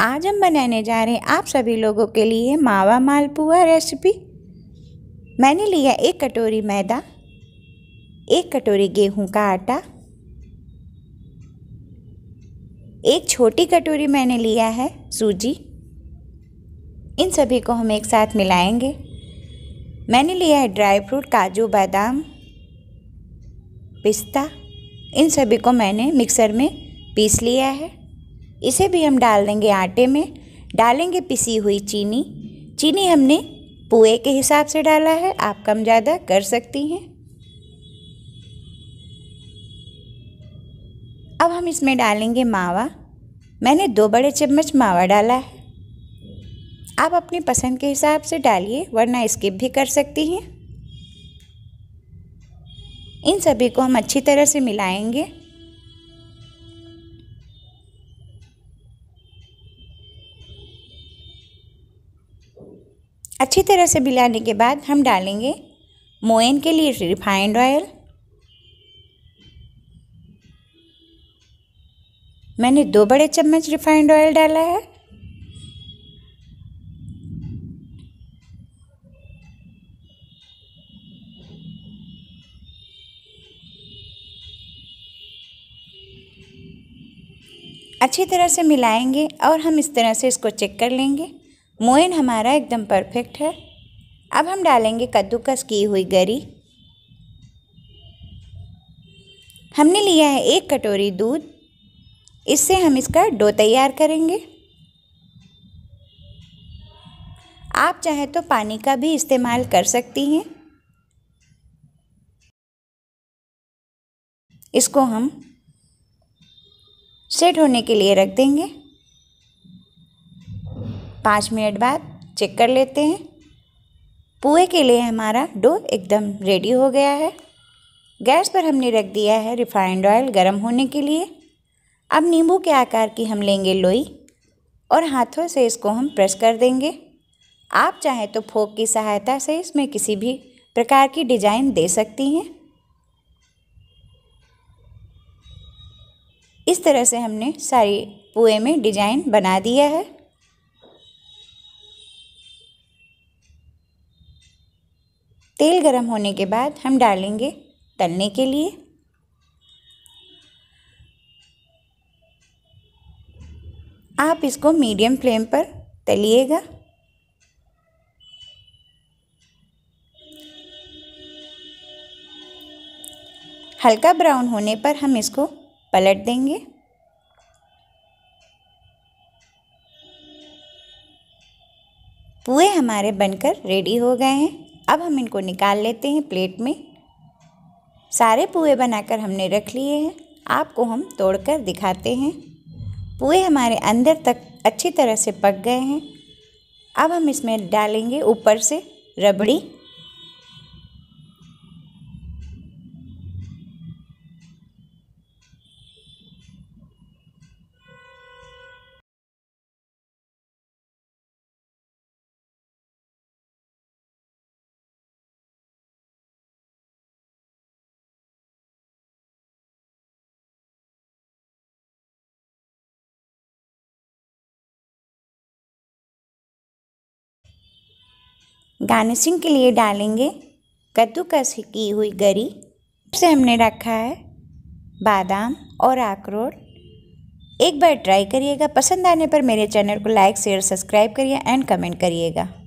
आज हम बनाने जा रहे हैं आप सभी लोगों के लिए मावा मालपुआ रेसिपी मैंने लिया एक कटोरी मैदा एक कटोरी गेहूं का आटा एक छोटी कटोरी मैंने लिया है सूजी इन सभी को हम एक साथ मिलाएंगे मैंने लिया है ड्राई फ्रूट काजू बादाम पिस्ता इन सभी को मैंने मिक्सर में पीस लिया है इसे भी हम डाल देंगे आटे में डालेंगे पिसी हुई चीनी चीनी हमने पुए के हिसाब से डाला है आप कम ज़्यादा कर सकती हैं अब हम इसमें डालेंगे मावा मैंने दो बड़े चम्मच मावा डाला है आप अपनी पसंद के हिसाब से डालिए वरना स्किप भी कर सकती हैं इन सभी को हम अच्छी तरह से मिलाएंगे अच्छी तरह से मिलाने के बाद हम डालेंगे मोयन के लिए रिफाइंड ऑयल मैंने दो बड़े चम्मच रिफाइंड ऑयल डाला है अच्छी तरह से मिलाएंगे और हम इस तरह से इसको चेक कर लेंगे मोइन हमारा एकदम परफेक्ट है अब हम डालेंगे कद्दूकस की हुई गरी हमने लिया है एक कटोरी दूध इससे हम इसका डो तैयार करेंगे आप चाहें तो पानी का भी इस्तेमाल कर सकती हैं इसको हम सेट होने के लिए रख देंगे पाँच मिनट बाद चेक कर लेते हैं पुए के लिए हमारा डो एकदम रेडी हो गया है गैस पर हमने रख दिया है रिफाइंड ऑयल गर्म होने के लिए अब नींबू के आकार की हम लेंगे लोई और हाथों से इसको हम प्रेस कर देंगे आप चाहें तो फोक की सहायता से इसमें किसी भी प्रकार की डिजाइन दे सकती हैं इस तरह से हमने सारी पुए में डिजाइन बना दिया है तेल गरम होने के बाद हम डालेंगे तलने के लिए आप इसको मीडियम फ्लेम पर तलिएगा हल्का ब्राउन होने पर हम इसको पलट देंगे पुए हमारे बनकर रेडी हो गए हैं अब हम इनको निकाल लेते हैं प्लेट में सारे पुए बनाकर हमने रख लिए हैं आपको हम तोड़कर दिखाते हैं पुए हमारे अंदर तक अच्छी तरह से पक गए हैं अब हम इसमें डालेंगे ऊपर से रबड़ी गार्निशिंग के लिए डालेंगे कद्दूकस की हुई गरी से हमने रखा है बादाम और अखरोट एक बार ट्राई करिएगा पसंद आने पर मेरे चैनल को लाइक शेयर सब्सक्राइब करिए एंड कमेंट करिएगा